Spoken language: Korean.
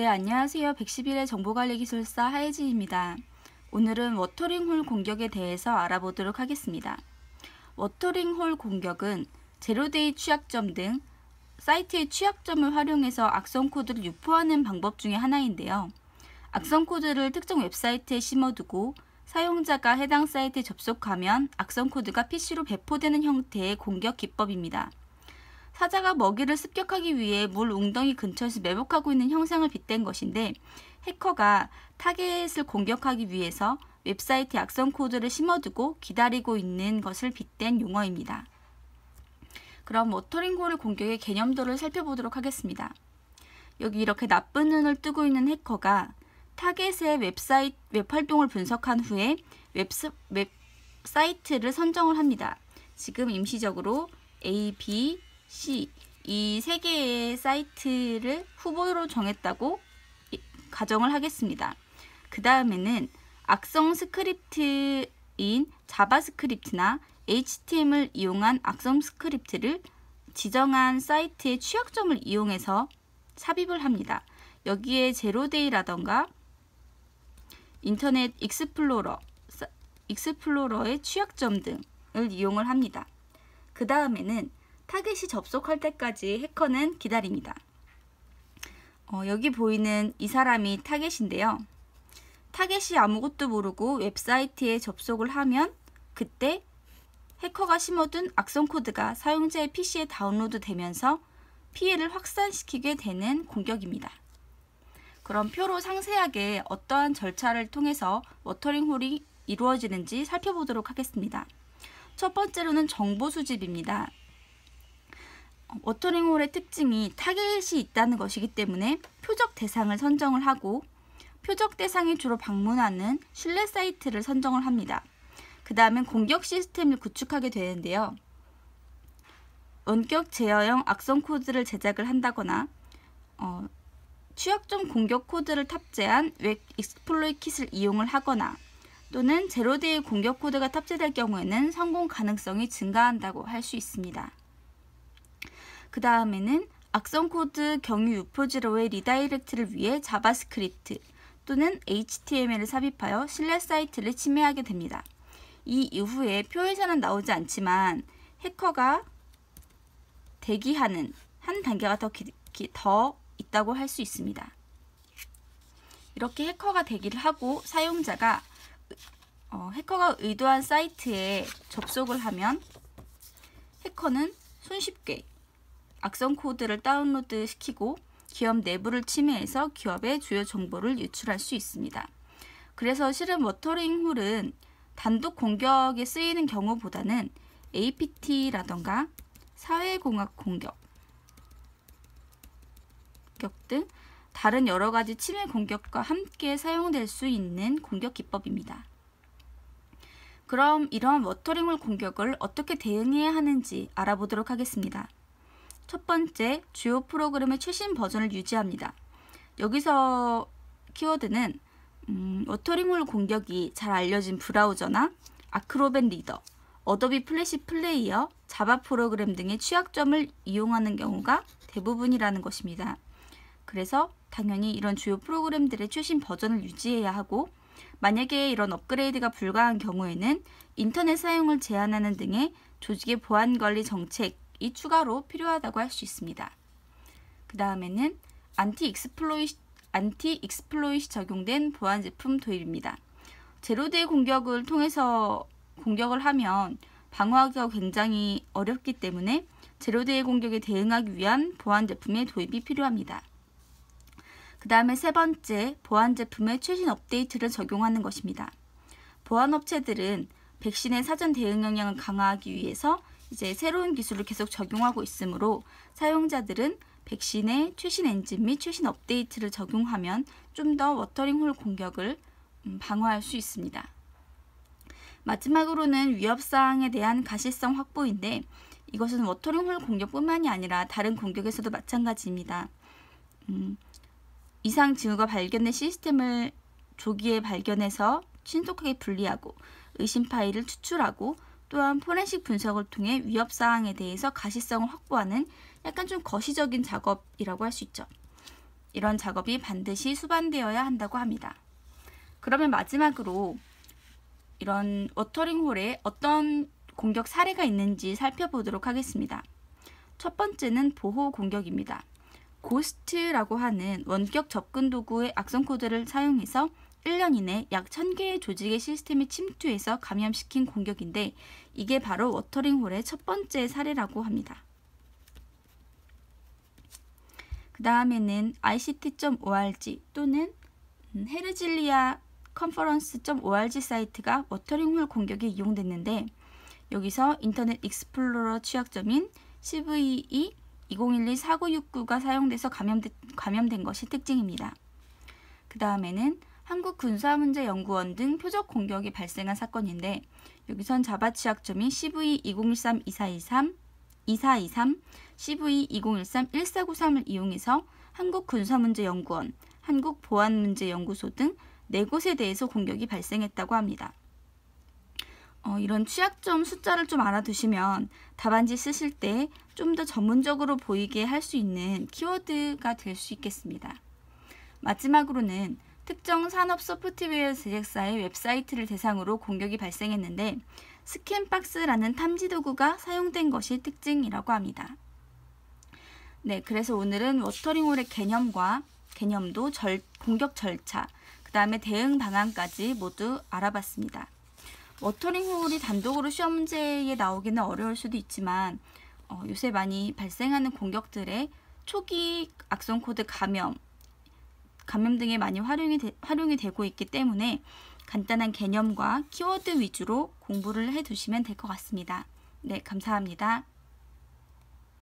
네, 안녕하세요. 111의 정보관리기술사 하혜진입니다. 오늘은 워터링홀 공격에 대해서 알아보도록 하겠습니다. 워터링홀 공격은 제로데이 취약점 등 사이트의 취약점을 활용해서 악성 코드를 유포하는 방법 중에 하나인데요. 악성 코드를 특정 웹사이트에 심어두고 사용자가 해당 사이트에 접속하면 악성 코드가 PC로 배포되는 형태의 공격 기법입니다. 사자가 먹이를 습격하기 위해 물 웅덩이 근처에서 매복하고 있는 형상을 빗댄 것인데 해커가 타겟을 공격하기 위해서 웹사이트 악성 코드를 심어두고 기다리고 있는 것을 빗댄 용어입니다. 그럼 워터링고를 공격의 개념도를 살펴보도록 하겠습니다. 여기 이렇게 나쁜 눈을 뜨고 있는 해커가 타겟의 웹사이트, 웹 활동을 분석한 후에 웹스, 웹사이트를 선정을 합니다. 지금 임시적으로 A, B, C 이 세 개의 사이트를 후보로 정했다고 가정을 하겠습니다. 그 다음에는 악성 스크립트인 자바스크립트나 HTML 을 이용한 악성 스크립트를 지정한 사이트의 취약점을 이용해서 삽입을 합니다. 여기에 제로데이라던가 인터넷 익스플로러, 익스플로러의 취약점 등을 이용을 합니다. 그 다음에는 타겟이 접속할 때까지 해커는 기다립니다. 어, 여기 보이는 이 사람이 타겟인데요. 타겟이 아무것도 모르고 웹사이트에 접속을 하면 그때 해커가 심어둔 악성 코드가 사용자의 PC에 다운로드 되면서 피해를 확산시키게 되는 공격입니다. 그럼 표로 상세하게 어떠한 절차를 통해서 워터링 홀이 이루어지는지 살펴보도록 하겠습니다. 첫 번째로는 정보 수집입니다. 워터링홀의 특징이 타겟이 있다는 것이기 때문에 표적 대상을 선정을 하고 표적 대상이 주로 방문하는 실내 사이트를 선정을 합니다. 그 다음엔 공격 시스템을 구축하게 되는데요. 원격 제어형 악성 코드를 제작을 한다거나 어, 취약점 공격 코드를 탑재한 웹 익스플로이 킷을 이용을 하거나 또는 제로데이 공격 코드가 탑재될 경우에는 성공 가능성이 증가한다고 할 수 있습니다. 그 다음에는 악성 코드 경유 유포지로의 리다이렉트를 위해 자바스크립트 또는 HTML을 삽입하여 신뢰 사이트를 침해하게 됩니다. 이 이후에 표에서는 나오지 않지만 해커가 대기하는 한 단계가 더, 기, 더 있다고 할 수 있습니다. 이렇게 해커가 대기를 하고 사용자가 어, 해커가 의도한 사이트에 접속을 하면 해커는 손쉽게 악성 코드를 다운로드 시키고 기업 내부를 침해해서 기업의 주요 정보를 유출할 수 있습니다. 그래서 실은 워터링 홀은 단독 공격에 쓰이는 경우보다는 APT라던가 사회공학 공격, 공격 등 다른 여러 가지 침해 공격과 함께 사용될 수 있는 공격 기법입니다. 그럼 이런 워터링홀 공격을 어떻게 대응해야 하는지 알아보도록 하겠습니다. 첫 번째, 주요 프로그램의 최신 버전을 유지합니다. 여기서 키워드는 음, 워터링홀 공격이 잘 알려진 브라우저나 아크로벳 리더, 어도비 플래시 플레이어, 자바 프로그램 등의 취약점을 이용하는 경우가 대부분이라는 것입니다. 그래서 당연히 이런 주요 프로그램들의 최신 버전을 유지해야 하고 만약에 이런 업그레이드가 불가한 경우에는 인터넷 사용을 제한하는 등의 조직의 보안관리 정책 이 추가로 필요하다고 할 수 있습니다. 그 다음에는 안티 익스플로이시, 안티 익스플로이시 적용된 보안 제품 도입입니다. 제로데이 공격을 통해서 공격을 하면 방어하기가 굉장히 어렵기 때문에 제로데이 공격에 대응하기 위한 보안 제품의 도입이 필요합니다. 그 다음에 세 번째, 보안 제품의 최신 업데이트를 적용하는 것입니다. 보안 업체들은 백신의 사전 대응 역량을 강화하기 위해서 이제 새로운 기술을 계속 적용하고 있으므로 사용자들은 백신의 최신 엔진 및 최신 업데이트를 적용하면 좀 더 워터링홀 공격을 음, 방어할 수 있습니다. 마지막으로는 위협사항에 대한 가시성 확보인데 이것은 워터링홀 공격뿐만이 아니라 다른 공격에서도 마찬가지입니다. 음, 이상 징후가 발견된 시스템을 조기에 발견해서 신속하게 분리하고 의심 파일을 추출하고 또한 포렌식 분석을 통해 위협 사항에 대해서 가시성을 확보하는 약간 좀 거시적인 작업이라고 할 수 있죠. 이런 작업이 반드시 수반되어야 한다고 합니다. 그러면 마지막으로 이런 워터링홀에 어떤 공격 사례가 있는지 살펴보도록 하겠습니다. 첫 번째는 보호 공격입니다. 고스트라고 하는 원격 접근 도구의 악성 코드를 사용해서 1년 이내 약 1000개의 조직의 시스템에 침투해서 감염시킨 공격인데 이게 바로 워터링홀의 첫 번째 사례라고 합니다. 그 다음에는 ict.org 또는 음, 헤르질리아 컨퍼런스.org 사이트가 워터링홀 공격에 이용됐는데 여기서 인터넷 익스플로러 취약점인 CVE 2012-4969가 사용돼서 감염된, 감염된 것이 특징입니다. 그 다음에는 한국군사문제연구원 등 표적 공격이 발생한 사건인데 여기선 자바 취약점이 CV2013-2423, 2423, CV2013-1493을 이용해서 한국군사문제연구원, 한국보안문제연구소 등 네곳에 대해서 공격이 발생했다고 합니다. 어, 이런 취약점 숫자를 좀 알아두시면 답안지 쓰실 때 좀 더 전문적으로 보이게 할 수 있는 키워드가 될 수 있겠습니다. 마지막으로는 특정 산업 소프트웨어 제작사의 웹사이트를 대상으로 공격이 발생했는데 스캔박스라는 탐지 도구가 사용된 것이 특징이라고 합니다. 네, 그래서 오늘은 워터링홀의 개념과 개념도 절, 공격 절차, 그 다음에 대응 방안까지 모두 알아봤습니다. 워터링홀이 단독으로 시험 문제에 나오기는 어려울 수도 있지만 어, 요새 많이 발생하는 공격들의 초기 악성코드 감염, 감염 등에 많이 활용이, 되, 활용이 되고 있기 때문에 간단한 개념과 키워드 위주로 공부를 해두시면 될 것 같습니다. 네, 감사합니다.